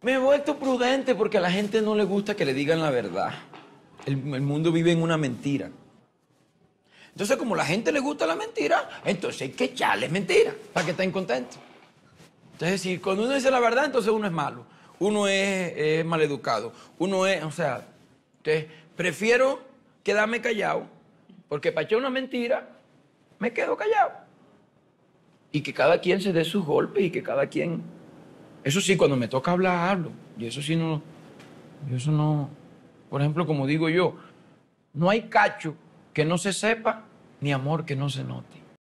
Me he vuelto prudente porque a la gente no le gusta que le digan la verdad. El, mundo vive en una mentira. Entonces, como la gente le gusta la mentira, entonces hay que echarles mentira para que estén contentos. Entonces, si cuando uno dice la verdad, entonces uno es malo, uno es, es maleducado, uno es, o sea, entonces prefiero quedarme callado porque para echar una mentira me quedo callado. Y que cada quien se dé sus golpes y que cada quien eso sí, cuando me toca hablar, hablo. Y eso sí no. eso no. Por ejemplo, como digo yo, no hay cacho que no se sepa, ni amor que no se note.